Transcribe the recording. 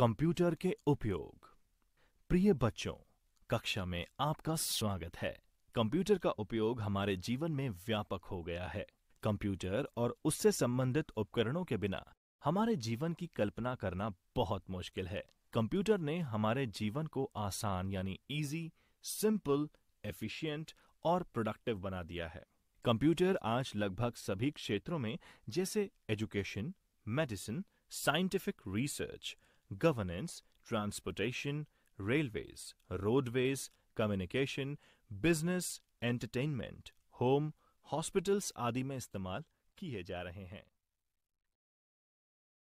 computer के उपयोग प्रिय बच्चों कक्षा में आपका स्वागत है कंप्यूटर का उपयोग हमारे जीवन में व्यापक हो गया है कंप्यूटर और उससे संबंधित उपकरणों के बिना हमारे जीवन की कल्पना करना बहुत मुश्किल है कंप्यूटर ने हमारे जीवन को आसान यानी इजी सिंपल एफिशिएंट और प्रोडक्टिव बना दिया है कंप्यूटर आज लगभग सभी क्षेत्रों में जैसे education medicine scientific research governance transportation railways roadways communication business entertainment home hospitals आदि में इस्तेमाल किए जा रहे हैं